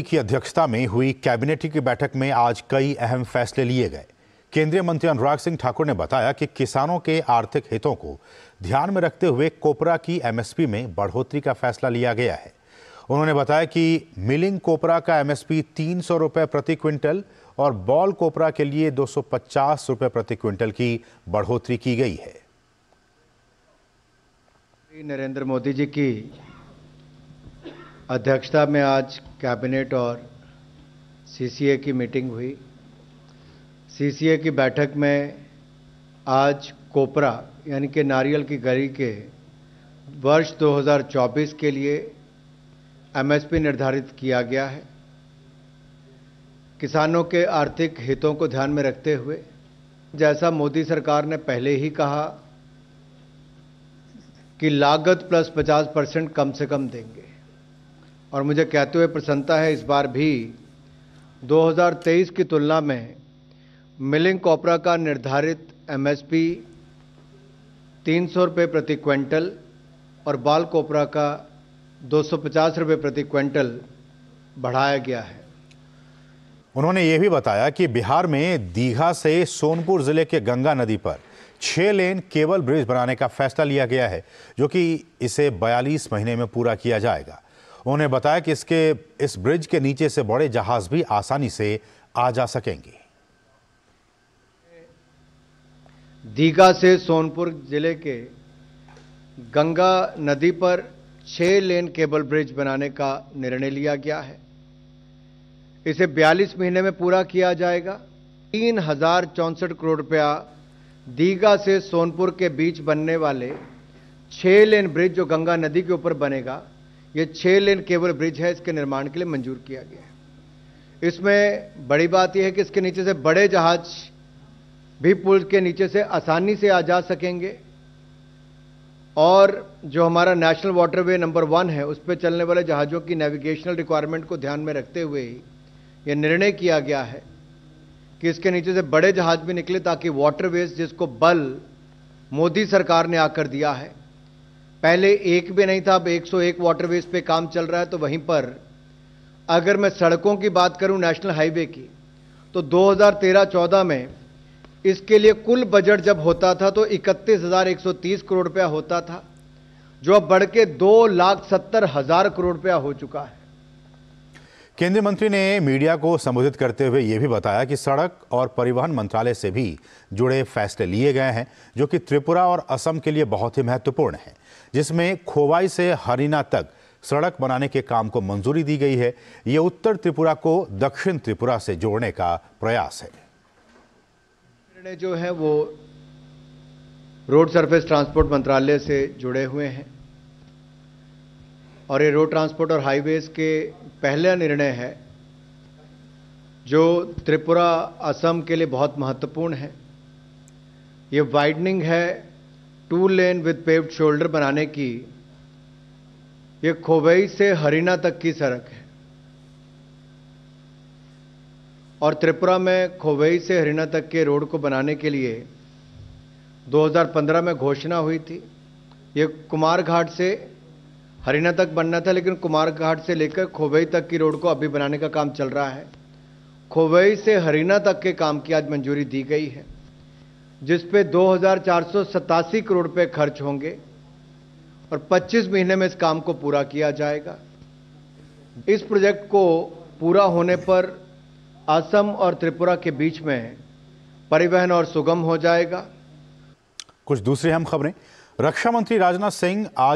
की अध्यक्षता में हुई कैबिनेट की बैठक में आज कई अहम फैसले लिए गए केंद्रीय मंत्री अनुराग सिंह ठाकुर ने बताया कि किसानों के आर्थिक हितों को ध्यान में रखते हुए कोपरा की एमएसपी में बढ़ोतरी का फैसला लिया गया है उन्होंने बताया कि मिलिंग कोपरा का एमएसपी तीन सौ प्रति क्विंटल और बॉल कोपरा के लिए दो सौ पचास प्रति क्विंटल की बढ़ोतरी की गई है नरेंद्र मोदी जी की अध्यक्षता में आज कैबिनेट और सीसीए की मीटिंग हुई सीसीए की बैठक में आज कोपरा यानी कि नारियल की गरी के वर्ष 2024 के लिए एमएसपी निर्धारित किया गया है किसानों के आर्थिक हितों को ध्यान में रखते हुए जैसा मोदी सरकार ने पहले ही कहा कि लागत प्लस 50 परसेंट कम से कम देंगे और मुझे कहते हुए प्रसन्नता है इस बार भी 2023 की तुलना में मिलिंग कॉपरा का निर्धारित एमएसपी तीन सौ रुपये प्रति क्विंटल और बाल कोपरा का दो सौ पचास रुपये प्रति क्विंटल बढ़ाया गया है उन्होंने ये भी बताया कि बिहार में दीघा से सोनपुर ज़िले के गंगा नदी पर छः लेन केबल ब्रिज बनाने का फैसला लिया गया है जो कि इसे 42 महीने में पूरा किया जाएगा उन्होंने बताया कि इसके इस ब्रिज के नीचे से बड़े जहाज भी आसानी से आ जा सकेंगे दीघा से सोनपुर जिले के गंगा नदी पर छह लेन केबल ब्रिज बनाने का निर्णय लिया गया है इसे 42 महीने में पूरा किया जाएगा तीन हजार चौंसठ करोड़ रुपया दीघा से सोनपुर के बीच बनने वाले छह लेन ब्रिज जो गंगा नदी के ऊपर बनेगा ये छः लेन केबल ब्रिज है इसके निर्माण के लिए मंजूर किया गया है इसमें बड़ी बात यह है कि इसके नीचे से बड़े जहाज भी पुल के नीचे से आसानी से आ जा सकेंगे और जो हमारा नेशनल वाटरवे नंबर वन है उस पर चलने वाले जहाज़ों की नेविगेशनल रिक्वायरमेंट को ध्यान में रखते हुए ही यह निर्णय किया गया है कि इसके नीचे से बड़े जहाज भी निकले ताकि वाटरवेज जिसको बल मोदी सरकार ने आकर दिया है पहले एक भी नहीं था अब 101 वाटरवेज पे काम चल रहा है तो वहीं पर अगर मैं सड़कों की बात करूं नेशनल हाईवे की तो 2013-14 में इसके लिए कुल बजट जब होता था तो इकतीस करोड़ रुपया होता था जो अब बढ़ के दो लाख सत्तर हज़ार करोड़ रुपया हो चुका है केंद्रीय मंत्री ने मीडिया को संबोधित करते हुए ये भी बताया कि सड़क और परिवहन मंत्रालय से भी जुड़े फैसले लिए गए हैं जो कि त्रिपुरा और असम के लिए बहुत ही महत्वपूर्ण है जिसमें खोवाई से हरिना तक सड़क बनाने के काम को मंजूरी दी गई है ये उत्तर त्रिपुरा को दक्षिण त्रिपुरा से जोड़ने का प्रयास है निर्णय जो है वो रोड सर्फेस ट्रांसपोर्ट मंत्रालय से जुड़े हुए हैं और ये रोड ट्रांसपोर्ट और हाईवेज के पहला निर्णय है जो त्रिपुरा असम के लिए बहुत महत्वपूर्ण है ये वाइडनिंग है two lane with paved shoulder बनाने की ये खोबई से हरिना तक की सड़क है और त्रिपुरा में खोबई से हरिना तक के रोड को बनाने के लिए 2015 में घोषणा हुई थी ये कुमार घाट से हरिना तक बनना था लेकिन कुमार घाट से लेकर खोबई तक की रोड को अभी बनाने का काम चल रहा है खोबई से हरिना तक के काम की आज मंजूरी दी गई है जिस पे दो करोड़ रुपये खर्च होंगे और 25 महीने में इस काम को पूरा किया जाएगा इस प्रोजेक्ट को पूरा होने पर असम और त्रिपुरा के बीच में परिवहन और सुगम हो जाएगा कुछ दूसरी अहम खबरें रक्षा मंत्री राजनाथ सिंह आज